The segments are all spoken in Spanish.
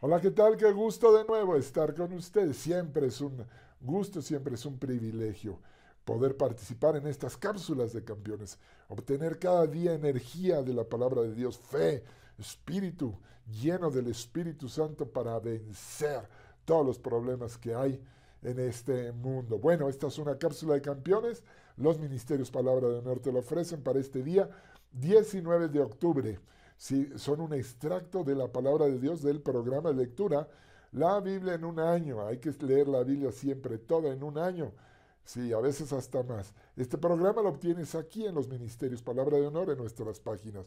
Hola, ¿qué tal? Qué gusto de nuevo estar con ustedes. Siempre es un gusto, siempre es un privilegio poder participar en estas cápsulas de campeones, obtener cada día energía de la palabra de Dios, fe, espíritu, lleno del Espíritu Santo para vencer todos los problemas que hay en este mundo. Bueno, esta es una cápsula de campeones. Los ministerios Palabra de Honor te lo ofrecen para este día, 19 de octubre si son un extracto de la palabra de Dios del programa de lectura. La Biblia en un año, hay que leer la Biblia siempre, toda en un año. Sí, a veces hasta más. Este programa lo obtienes aquí en los Ministerios Palabra de Honor en nuestras páginas.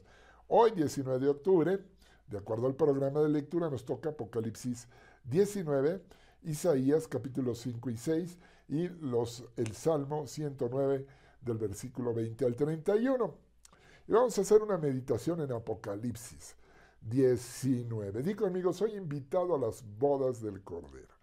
Hoy, 19 de octubre, de acuerdo al programa de lectura, nos toca Apocalipsis 19, Isaías capítulos 5 y 6 y los, el Salmo 109 del versículo 20 al 31. Y vamos a hacer una meditación en Apocalipsis 19. Digo, amigos, soy invitado a las bodas del Cordero.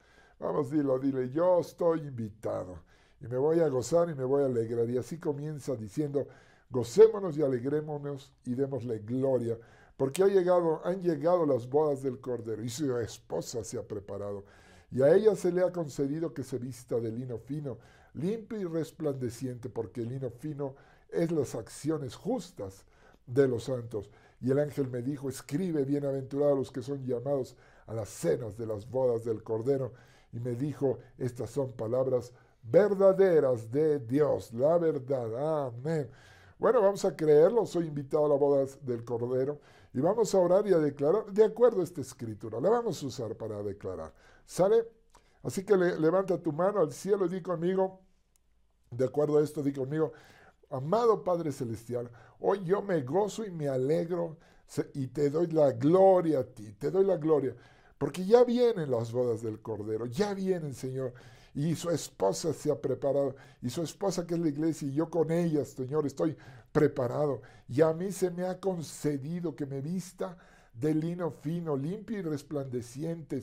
Vamos, dilo, dile, yo estoy invitado. Y me voy a gozar y me voy a alegrar. Y así comienza diciendo, gocémonos y alegrémonos y démosle gloria, porque ha llegado, han llegado las bodas del Cordero y su esposa se ha preparado. Y a ella se le ha concedido que se vista de lino fino, limpio y resplandeciente, porque el lino fino es las acciones justas de los santos. Y el ángel me dijo, escribe, bienaventurados los que son llamados a las cenas de las bodas del Cordero. Y me dijo, estas son palabras verdaderas de Dios, la verdad. Amén. Bueno, vamos a creerlo, soy invitado a la boda del Cordero y vamos a orar y a declarar de acuerdo a esta escritura. La vamos a usar para declarar. ¿Sale? Así que levanta tu mano al cielo y di conmigo, de acuerdo a esto, di conmigo, Amado Padre Celestial, hoy yo me gozo y me alegro y te doy la gloria a ti, te doy la gloria, porque ya vienen las bodas del Cordero, ya vienen, Señor, y su esposa se ha preparado, y su esposa que es la iglesia, y yo con ella, Señor, estoy preparado, y a mí se me ha concedido que me vista de lino fino, limpio y resplandeciente,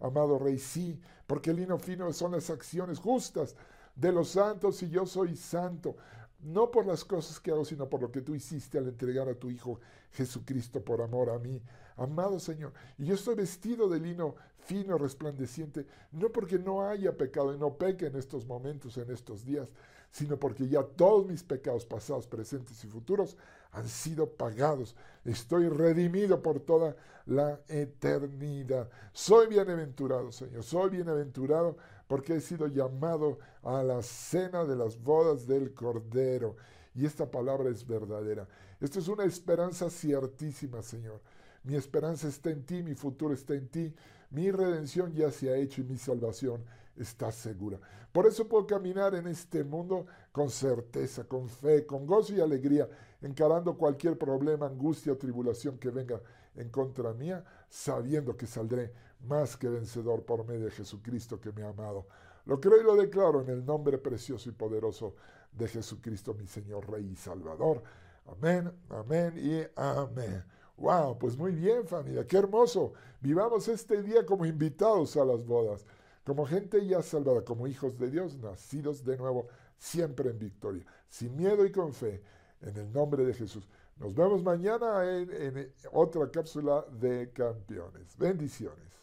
amado Rey, sí, porque el lino fino son las acciones justas de los santos, y yo soy santo, no por las cosas que hago, sino por lo que tú hiciste al entregar a tu Hijo Jesucristo por amor a mí. Amado Señor, y yo estoy vestido de lino fino, resplandeciente, no porque no haya pecado y no peque en estos momentos, en estos días, sino porque ya todos mis pecados pasados, presentes y futuros han sido pagados. Estoy redimido por toda la eternidad. Soy bienaventurado, Señor, soy bienaventurado porque he sido llamado a la cena de las bodas del Cordero. Y esta palabra es verdadera. Esto es una esperanza ciertísima, Señor. Mi esperanza está en ti, mi futuro está en ti, mi redención ya se ha hecho y mi salvación está segura. Por eso puedo caminar en este mundo con certeza, con fe, con gozo y alegría encarando cualquier problema, angustia o tribulación que venga en contra mía, sabiendo que saldré más que vencedor por medio de Jesucristo que me ha amado. Lo creo y lo declaro en el nombre precioso y poderoso de Jesucristo, mi Señor, Rey y Salvador. Amén, amén y amén. Wow, pues muy bien familia, qué hermoso. Vivamos este día como invitados a las bodas, como gente ya salvada, como hijos de Dios, nacidos de nuevo, siempre en victoria, sin miedo y con fe en el nombre de Jesús. Nos vemos mañana en, otra cápsula de campeones. Bendiciones.